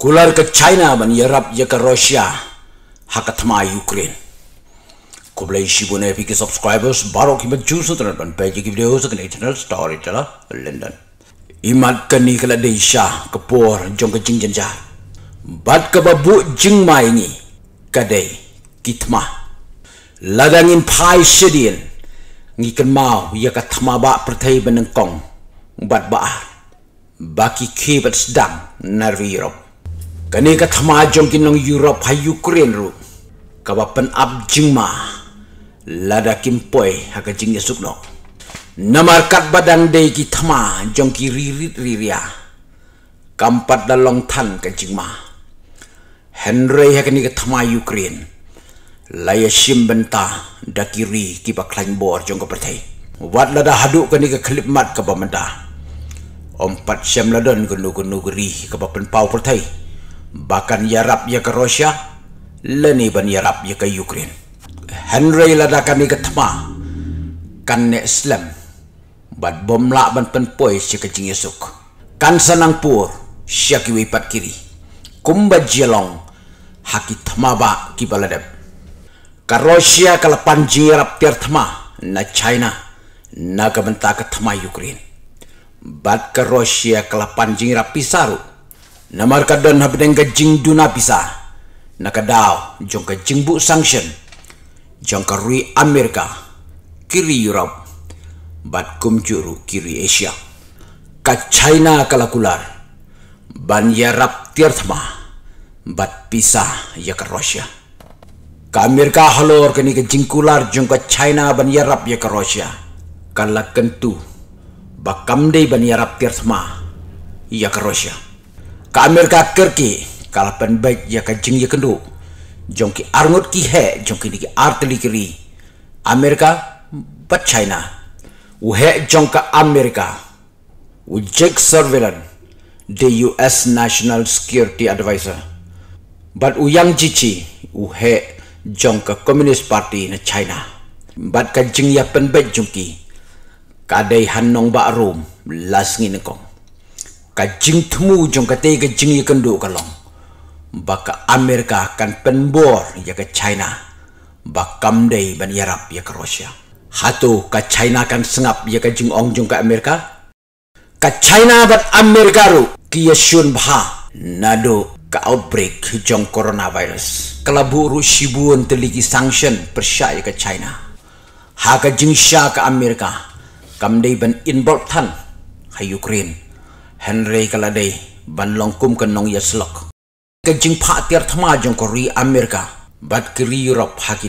Kular ke China ban yerap ye ke Rusia Hakatma Ukraine. Kubla isi bune fi subscribers baru ki ban jusu tu ban page ki video sekne channel story tala London. Imat ke ni kala desha ke por jong ke jing jenja. Bat ke babu jing mai ni kadai kitma. Ladangin pai sedien ngi ken mau ye ke tema ba pertai benengkong. Bat ba. Baki kibat sedang nervi Kani ka thamajong kinong Europe ha Ukraine ru. Kawapan abjing ma. Lada kimpoy haka jing yasukno. Namarkat badan day ki thama jong ki ririt riria. Kampat da long tan ka jing ma. Henry haka ni ka thama Ukraine. Laya simbenta da kiri ki pa klang bor jong ka pertay. Wat lada haduk ka ni ka kelipmat ka pamanda. Ompat siyam ladan kunu-kunu geri ka pa penpaw pertay. Ompat siyam ladan kunu-kunu geri bahkan yarap ya ke Rusia, leni ban yarap ya ke Ukraine. Henry lada kami ketema, kan ne Islam, bat bom lak ban penpoi si kecing esok. Kan senang pur, si aki wipat kiri. Kumba jelong, hakit tema ba ki baladab. Ka Rusia kalapan ji yarap tiar tema, na China, na kementa ketema Ukraine. Bat ke Rusia kalapan ji yarap pisaruk, Namar kadon habdeng ga jing duna pisa. Nakadao jong ga jing bu sanction. Jong ka rui Amerika. Kiri Europe. Bat kum juru kiri Asia. Ka China kalakular. Ban yarap tiartma. Bat pisa ya ka Russia. Ka Amerika halor kani ka jing kular jong ka China ban yarap ya ka Russia. Kalak kentu. Bakamdei ban yarap tiartma. Ya ka Russia kamir ka kerki kalapan baik ya ka jing ya kendu jongki arngot ki he jongki ni artli kiri amerika but china u he jongka amerika u jek servilan the us national security Adviser. but u yang jichi u he jongka communist party in china but ka jing ya pen baik jongki kadai hanong ba rum lasngi nekong kajing temu jong kata ke jing ye kenduk kalong baka amerika kan penbor ye ke china bakam dei ban yarap ye ke rusia hatu ka china kan sengap ye ke jing ong jong ke amerika ka china bat amerika ru ki ye bha nado ka outbreak jong coronavirus kelabu ru shibun teligi sanction persia ye ke china ha ka jing sha ke amerika kam dei ban inbort tan ha ukraine Henry Kalade Banlongkum ke Nong Yeslok ya Kejing Pak Tiar Temajong Kori Amerika Bat Kiri Europe Haki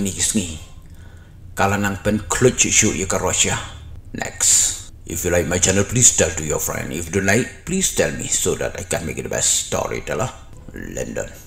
Kala nang Pen Klutch Shu Yaka Russia Next If you like my channel please tell to your friend If you don't like please tell me so that I can make it the best story teller London